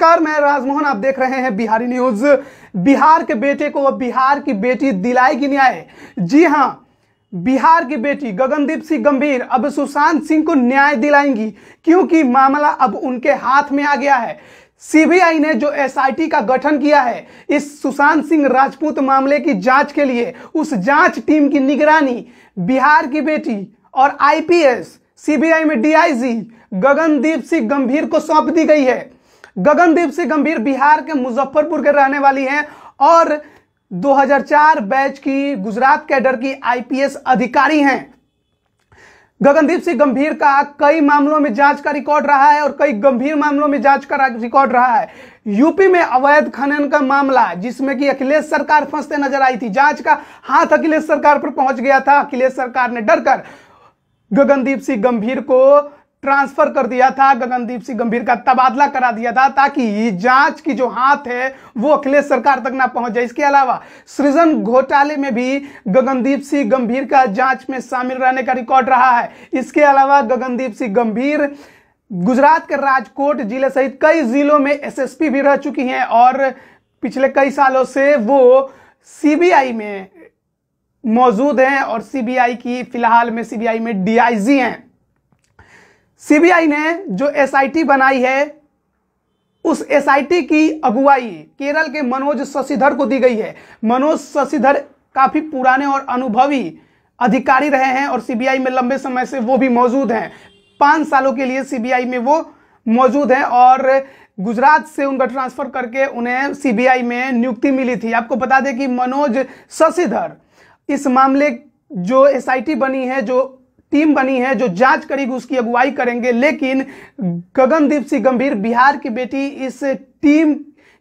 नमस्कार मैं राजमोहन आप देख रहे हैं बिहारी न्यूज बिहार के बेटे को बिहार की बेटी दिलाएगी न्याय जी हाँ बिहार की बेटी गगनदीप सिंह गंभीर अब सुशांत सिंह को न्याय दिलाएंगी क्योंकि मामला अब उनके हाथ में आ गया है सीबीआई ने जो एसआईटी का गठन किया है इस सुशांत सिंह राजपूत मामले की जांच के लिए उस जांच टीम की निगरानी बिहार की बेटी और आईपीएस सीबीआई में डीआईजी गगनदीप सिंह गंभीर को सौंप दी गई है गगनदीप सिंह गंभीर बिहार के मुजफ्फरपुर के रहने वाली हैं और 2004 बैच की गुजरात कैडर की आईपीएस अधिकारी हैं गगनदीप सिंह गंभीर का कई मामलों में जांच का रिकॉर्ड रहा है और कई गंभीर मामलों में जांच का रिकॉर्ड रहा है यूपी में अवैध खनन का मामला जिसमें कि अखिलेश सरकार फंसते नजर आई थी जांच का हाथ अखिलेश सरकार पर पहुंच गया था अखिलेश सरकार ने डरकर गगनदीप सिंह गंभीर को ट्रांसफर कर दिया था गगनदीप सिंह गंभीर का तबादला करा दिया था ताकि जांच की जो हाथ है वो अखिलेश सरकार तक ना पहुंच जाए इसके अलावा सृजन घोटाले में भी गगनदीप सिंह गंभीर का जांच में शामिल रहने का रिकॉर्ड रहा है इसके अलावा गगनदीप सिंह गंभीर गुजरात के राजकोट जिले सहित कई जिलों में एस भी रह चुकी हैं और पिछले कई सालों से वो सी में मौजूद हैं और सीबीआई की फिलहाल में सीबीआई में डी हैं सीबीआई ने जो एसआईटी बनाई है उस एसआईटी की अगुवाई केरल के मनोज शशिधर को दी गई है मनोज शशिधर काफी पुराने और अनुभवी अधिकारी रहे हैं और सीबीआई में लंबे समय से वो भी मौजूद हैं पांच सालों के लिए सीबीआई में वो मौजूद हैं और गुजरात से उनका ट्रांसफर करके उन्हें सीबीआई में नियुक्ति मिली थी आपको बता दें कि मनोज शशिधर इस मामले जो एसआईटी बनी है जो टीम बनी है जो जांच करेगी उसकी अगुवाई करेंगे लेकिन गगनदीप सिंह गंभीर बिहार की बेटी इस टीम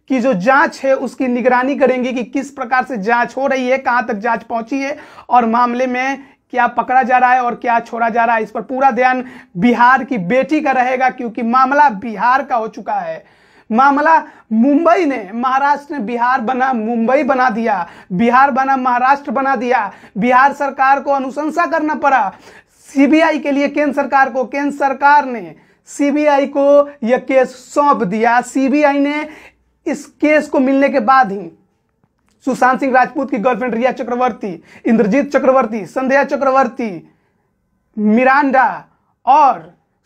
की जो जांच है उसकी निगरानी करेंगी कि किस प्रकार से जांच हो रही है कहां तक जांच पहुंची है और मामले में क्या पकड़ा जा रहा है और क्या छोड़ा जा रहा है इस पर पूरा ध्यान बिहार की बेटी का रहेगा क्योंकि मामला बिहार का हो चुका है मामला मुंबई ने महाराष्ट्र ने बिहार बना मुंबई बना दिया बिहार बना महाराष्ट्र बना दिया बिहार सरकार को अनुशंसा करना पड़ा सीबीआई के लिए केंद्र सरकार को केंद्र सरकार ने सीबीआई को यह केस सौंप दिया सीबीआई ने इस केस को मिलने के बाद ही सुशांत सिंह राजपूत की गर्लफ्रेंड रिया चक्रवर्ती इंद्रजीत चक्रवर्ती संध्या चक्रवर्ती मिरांडा और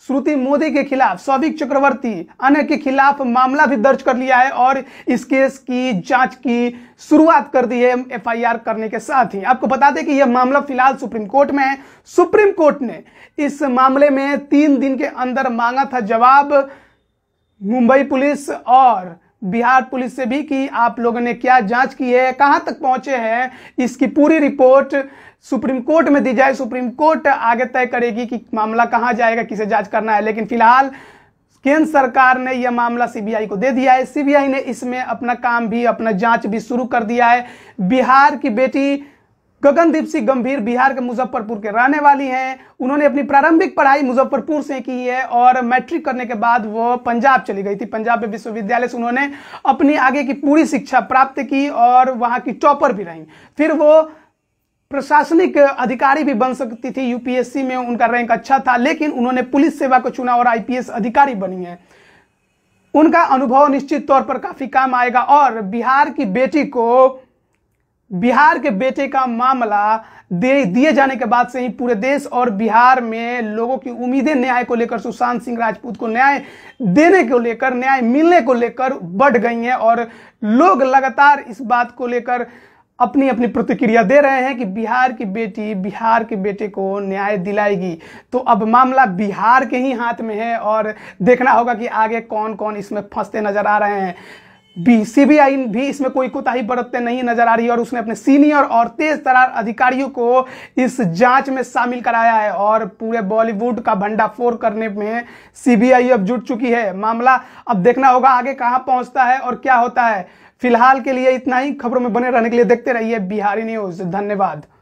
श्रुति मोदी के खिलाफ सौभिक चक्रवर्ती अन्य के खिलाफ मामला भी दर्ज कर लिया है और इस केस की जांच की शुरुआत कर दी है एफआईआर करने के साथ ही आपको बता दें कि यह मामला फिलहाल सुप्रीम कोर्ट में है सुप्रीम कोर्ट ने इस मामले में तीन दिन के अंदर मांगा था जवाब मुंबई पुलिस और बिहार पुलिस से भी कि आप लोगों ने क्या जांच की है कहाँ तक पहुंचे हैं इसकी पूरी रिपोर्ट सुप्रीम कोर्ट में दी जाए सुप्रीम कोर्ट आगे तय करेगी कि मामला कहाँ जाएगा किसे जांच करना है लेकिन फिलहाल केंद्र सरकार ने यह मामला सीबीआई को दे दिया है सीबीआई ने इसमें अपना काम भी अपना जांच भी शुरू कर दिया है बिहार की बेटी गगनदीप सिंह गंभीर बिहार के मुजफ्फरपुर के रहने वाली हैं उन्होंने अपनी प्रारंभिक पढ़ाई मुजफ्फरपुर से की है और मैट्रिक करने के बाद वो पंजाब चली गई थी पंजाब विश्वविद्यालय से उन्होंने अपनी आगे की पूरी शिक्षा प्राप्त की और वहाँ की टॉपर भी रहीं फिर वो प्रशासनिक अधिकारी भी बन सकती थी यूपीएससी में उनका रैंक अच्छा था लेकिन उन्होंने पुलिस सेवा को चुना और आईपीएस अधिकारी बनी है उनका अनुभव निश्चित तौर पर काफी काम आएगा और बिहार की बेटी को बिहार के बेटे का मामला दे दिए जाने के बाद से ही पूरे देश और बिहार में लोगों की उम्मीदें न्याय को लेकर सुशांत सिंह राजपूत को न्याय देने को लेकर न्याय मिलने को लेकर बढ़ गई हैं और लोग लगातार इस बात को लेकर अपनी अपनी प्रतिक्रिया दे रहे हैं कि बिहार की बेटी बिहार के बेटे को न्याय दिलाएगी तो अब मामला बिहार के ही हाथ में है और देखना होगा कि आगे कौन कौन इसमें फंसते नजर आ रहे हैं बी सीबीआई भी इसमें कोई कोताही बरतते नहीं नजर आ रही है और उसने अपने सीनियर और तेज तरार अधिकारियों को इस जांच में शामिल कराया है और पूरे बॉलीवुड का भंडाफोड़ करने में सीबीआई अब जुट चुकी है मामला अब देखना होगा आगे कहां पहुंचता है और क्या होता है फिलहाल के लिए इतना ही खबरों में बने रहने के लिए देखते रहिए बिहारी न्यूज धन्यवाद